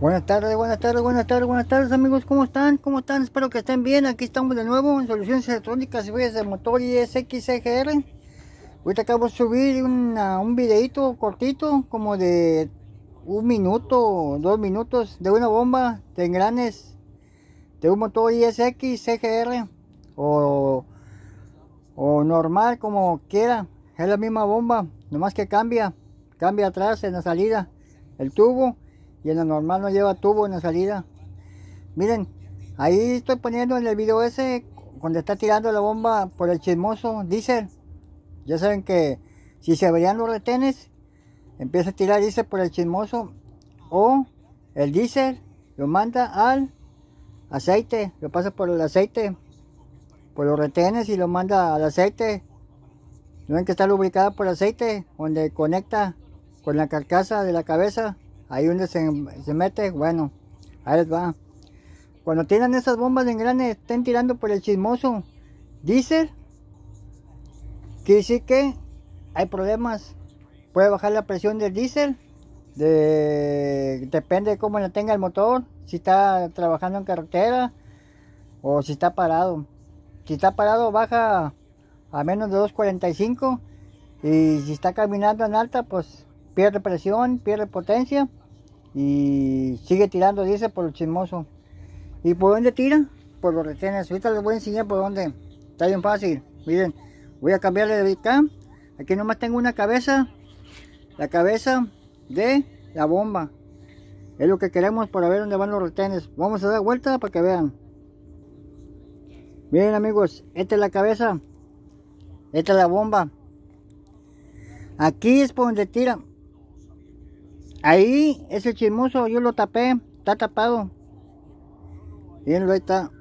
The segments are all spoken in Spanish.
Buenas tardes, buenas tardes, buenas tardes, buenas tardes amigos, ¿cómo están? ¿Cómo están? Espero que estén bien, aquí estamos de nuevo en Soluciones Electrónicas y Vías de Motor y SXGR Ahorita acabo de subir un videito cortito, como de un minuto, dos minutos, de una bomba de engranes de un motor isx o, o normal, como quiera, es la misma bomba, nomás que cambia, cambia atrás en la salida el tubo y en lo normal no lleva tubo en la salida. Miren, ahí estoy poniendo en el video ese cuando está tirando la bomba por el chismoso diésel. Ya saben que si se abrían los retenes, empieza a tirar diésel por el chismoso o el diésel lo manda al aceite, lo pasa por el aceite, por los retenes y lo manda al aceite. No ven que está lubricada por aceite, donde conecta con la carcasa de la cabeza ahí donde se, mete, bueno, ahí les va. Cuando tienen esas bombas de engrane, estén tirando por el chismoso diésel, quiere decir que hay problemas. Puede bajar la presión del diésel, depende de cómo la tenga el motor, si está trabajando en carretera o si está parado. Si está parado baja a menos de 2.45 y si está caminando en alta pues pierde presión, pierde potencia y sigue tirando, dice, por el chismoso. ¿Y por dónde tira? Por los retenes. Ahorita les voy a enseñar por dónde. Está bien fácil. Miren, voy a cambiarle de acá. Aquí nomás tengo una cabeza. La cabeza de la bomba. Es lo que queremos para ver dónde van los retenes. Vamos a dar vuelta para que vean. Miren amigos, esta es la cabeza. Esta es la bomba. Aquí es por donde tira Ahí, es el chismoso, yo lo tapé, está tapado. Mirenlo, ahí está.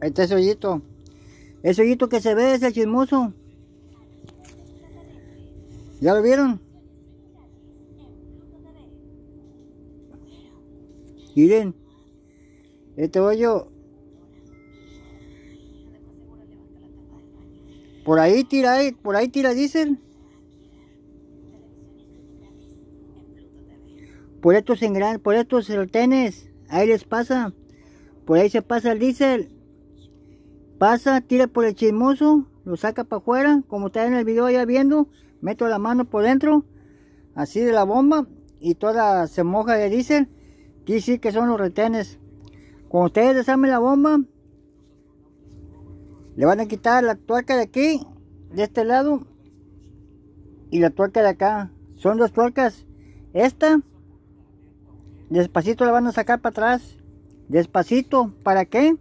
Ahí está ese hoyito. Ese hoyito que se ve es el chismoso. ¿Ya lo vieron? Miren, este hoyo por ahí tira, eh, por ahí tira diésel. Por estos gran por estos retenes, ahí les pasa. Por ahí se pasa el diésel. Pasa, tira por el chismoso, lo saca para afuera, como está en el video ya viendo. Meto la mano por dentro, así de la bomba, y toda se moja de diésel. Aquí sí que son los retenes. Cuando ustedes desarmen la bomba, le van a quitar la tuerca de aquí, de este lado, y la tuerca de acá. Son dos tuercas. Esta Despacito la van a sacar para atrás. Despacito, ¿para qué?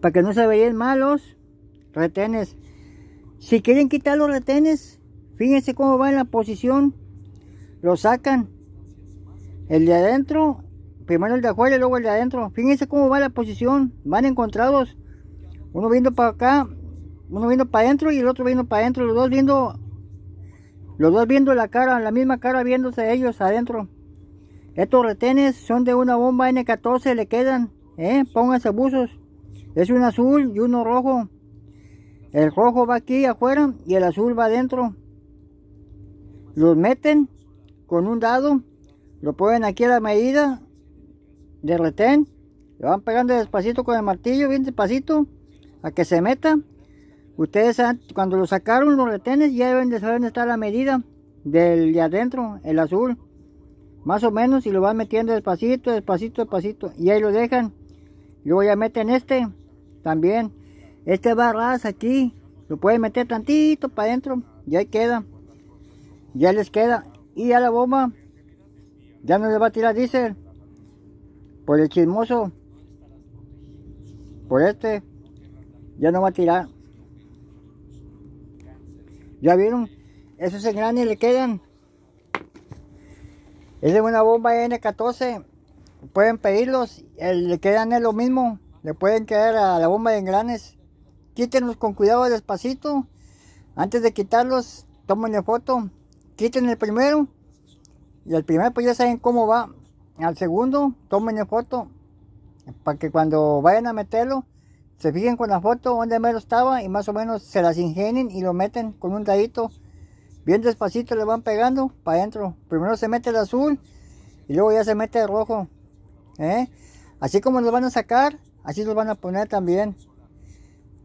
Para que no se vean malos retenes. Si quieren quitar los retenes, fíjense cómo va en la posición. Lo sacan. El de adentro, primero el de afuera y luego el de adentro. Fíjense cómo va la posición. Van encontrados. Uno viendo para acá, uno viendo para adentro y el otro viendo para adentro. Los dos viendo los dos viendo la cara, la misma cara viéndose ellos adentro. Estos retenes son de una bomba N14, le quedan, ¿eh? Pónganse buzos. Es un azul y uno rojo. El rojo va aquí afuera y el azul va adentro. Los meten con un dado, lo ponen aquí a la medida de retén, Lo van pegando despacito con el martillo, bien despacito, a que se meta Ustedes cuando lo sacaron los retenes ya deben de saber está la medida del de adentro, el azul. Más o menos y lo van metiendo despacito, despacito, despacito. Y ahí lo dejan. Luego ya meten este también. Este barras aquí. Lo pueden meter tantito para adentro. Y ahí queda. Ya les queda. Y ya la bomba. Ya no le va a tirar diésel. Por el chismoso. Por este. Ya no va a tirar. ¿Ya vieron? Esos engranes le quedan. Es de una bomba N14. Pueden pedirlos. Le quedan es lo mismo. Le pueden quedar a la bomba de engranes. Quítenlos con cuidado despacito. Antes de quitarlos, tomen foto. Quiten el primero. Y el primero pues ya saben cómo va. Al segundo, tomen foto. Para que cuando vayan a meterlo, se fijen con la foto donde menos estaba y más o menos se las ingenien y lo meten con un dadito. Bien despacito le van pegando para adentro. Primero se mete el azul y luego ya se mete el rojo. ¿eh? Así como los van a sacar, así los van a poner también.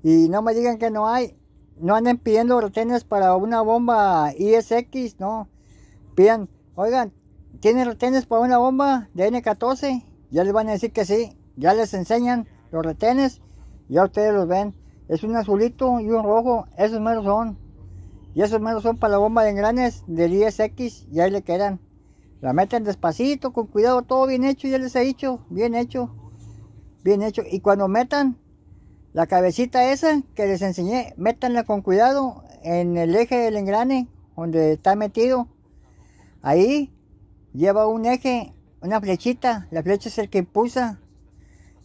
Y no me digan que no hay. No anden pidiendo retenes para una bomba ISX, no. Pidan, oigan, ¿tienen retenes para una bomba de N14? Ya les van a decir que sí. Ya les enseñan los retenes ya ustedes los ven. Es un azulito y un rojo. Esos meros son. Y esos meros son para la bomba de engranes Del 10X. Y ahí le quedan. La meten despacito, con cuidado, todo bien hecho. Ya les he dicho, bien hecho. Bien hecho. Y cuando metan la cabecita esa que les enseñé, métanla con cuidado en el eje del engrane donde está metido. Ahí lleva un eje, una flechita. La flecha es el que impulsa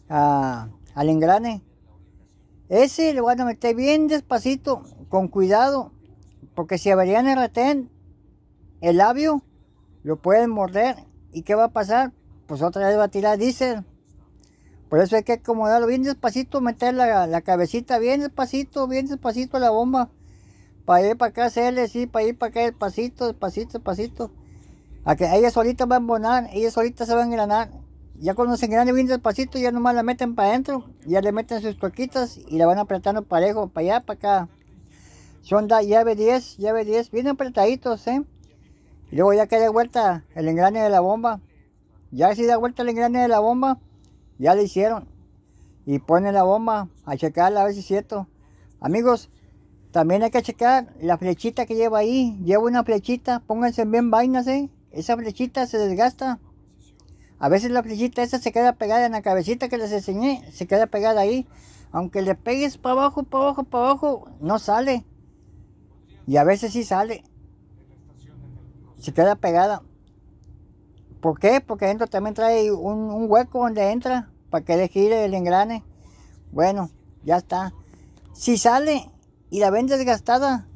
al engrane. Ese lo van a meter bien despacito, con cuidado, porque si averían el retén, el labio, lo pueden morder. ¿Y qué va a pasar? Pues otra vez va a tirar diésel. Por eso hay que acomodarlo bien despacito, meter la, la cabecita bien despacito, bien despacito a la bomba. Para ir para acá hacerle, sí, para ir para acá despacito, despacito, despacito. A que ella solita va a embonar, ella solita se van a engranar. Ya cuando se engrane bien despacito, ya nomás la meten para adentro, ya le meten sus tuerquitas y la van apretando parejo, para allá, para acá. Son da llave 10, llave 10, bien apretaditos, ¿eh? Y luego ya que de vuelta el engrane de la bomba, ya si da vuelta el engrane de la bomba, ya le hicieron. Y ponen la bomba a checarla a ver si es cierto. Amigos, también hay que checar la flechita que lleva ahí. Lleva una flechita, pónganse bien vainas, ¿eh? Esa flechita se desgasta. A veces la flechita esa se queda pegada en la cabecita que les enseñé, se queda pegada ahí. Aunque le pegues para abajo, para abajo, para abajo, no sale. Y a veces sí sale. Se queda pegada. ¿Por qué? Porque dentro también trae un, un hueco donde entra para que le gire el engrane. Bueno, ya está. Si sale y la ven desgastada,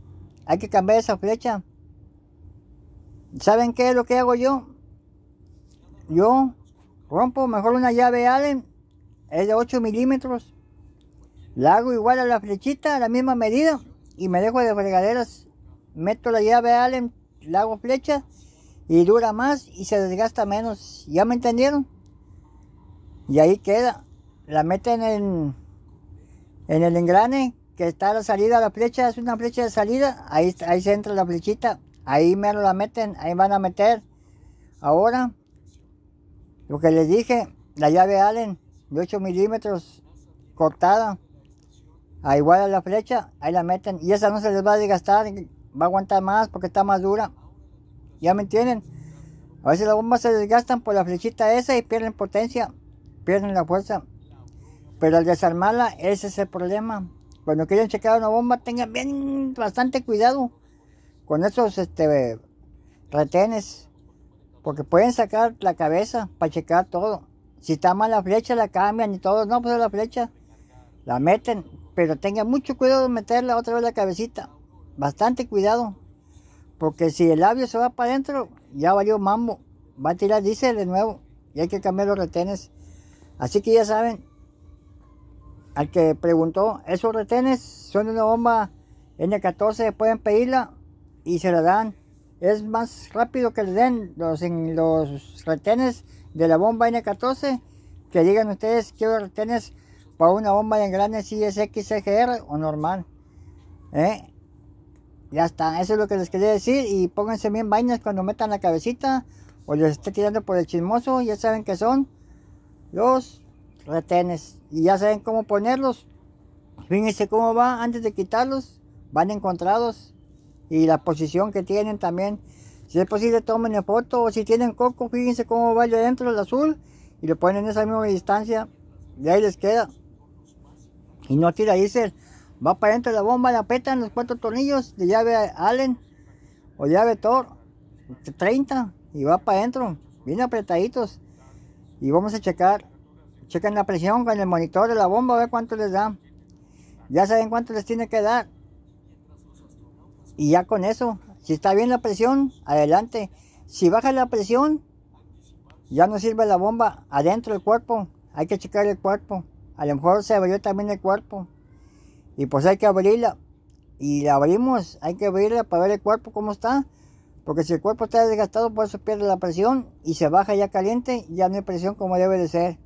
hay que cambiar esa flecha. ¿Saben qué es lo que hago yo? yo rompo mejor una llave Allen, es de 8 milímetros, la hago igual a la flechita, a la misma medida, y me dejo de fregaderas, meto la llave Allen, la hago flecha, y dura más y se desgasta menos, ¿ya me entendieron? Y ahí queda, la meten en, en el engrane, que está la salida, la flecha es una flecha de salida, ahí, ahí se entra la flechita, ahí menos la meten, ahí van a meter. Ahora lo que les dije, la llave Allen de 8 milímetros cortada, a igual a la flecha, ahí la meten. Y esa no se les va a desgastar, va a aguantar más porque está más dura. ¿Ya me entienden? A veces las bombas se desgastan por la flechita esa y pierden potencia, pierden la fuerza. Pero al desarmarla, ese es el problema. Cuando quieren checar una bomba, tengan bien bastante cuidado con esos este, retenes. Porque pueden sacar la cabeza para checar todo. Si está mal la flecha, la cambian y todo. No, pues la flecha la meten. Pero tengan mucho cuidado de meterla otra vez la cabecita. Bastante cuidado. Porque si el labio se va para adentro, ya valió mambo. Va a tirar diésel de nuevo. Y hay que cambiar los retenes. Así que ya saben, al que preguntó, esos retenes son de una bomba N14, pueden pedirla y se la dan es más rápido que le den los, retenes de la bomba N14 que digan ustedes quiero retenes para una bomba de engranes XGR o normal. ¿Eh? Ya está, eso es lo que les quería decir y pónganse bien vainas cuando metan la cabecita o les esté tirando por el chismoso, ya saben que son los retenes y ya saben cómo ponerlos. Fíjense cómo va antes de quitarlos, van encontrados y la posición que tienen también. Si es posible, tomen foto o si tienen coco, fíjense cómo va adentro el azul y lo ponen en esa misma distancia y ahí les queda. Y no tira diésel, va para adentro la bomba, la apretan los cuatro tornillos de llave Allen o llave Thor 30 y va para adentro, bien apretaditos. Y vamos a checar, Checan la presión con el monitor de la bomba, a ver cuánto les da. Ya saben cuánto les tiene que dar. Y ya con eso, si está bien la presión, adelante. Si baja la presión, ya no sirve la bomba adentro del cuerpo. Hay que checar el cuerpo. A lo mejor se abrió también el cuerpo. Y pues hay que abrirla. Y la abrimos, hay que abrirla para ver el cuerpo cómo está. Porque si el cuerpo está desgastado, por eso pierde la presión y se baja ya caliente, ya no hay presión como debe de ser.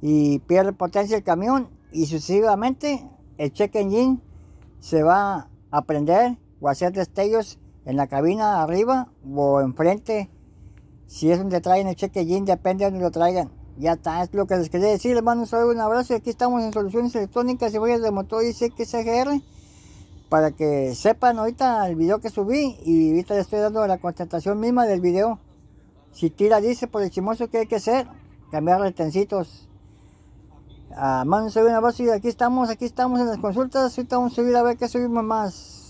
Y pierde potencia el camión y sucesivamente el check engine se va a prender o hacer destellos en la cabina arriba o enfrente. Si es donde traen el cheque jean, depende de donde lo traigan. Ya está, es lo que les quería decir, les mando un abrazo. Aquí estamos en Soluciones Electrónicas y voy de Motor y CXGR para que sepan ahorita el video que subí y ahorita les estoy dando la constatación misma del video. Si tira dice por el chimoso que hay que hacer, cambiar retencitos. Ah, saludo un abrazo y aquí estamos, aquí estamos en las consultas, ahorita vamos a subir a ver qué subimos más.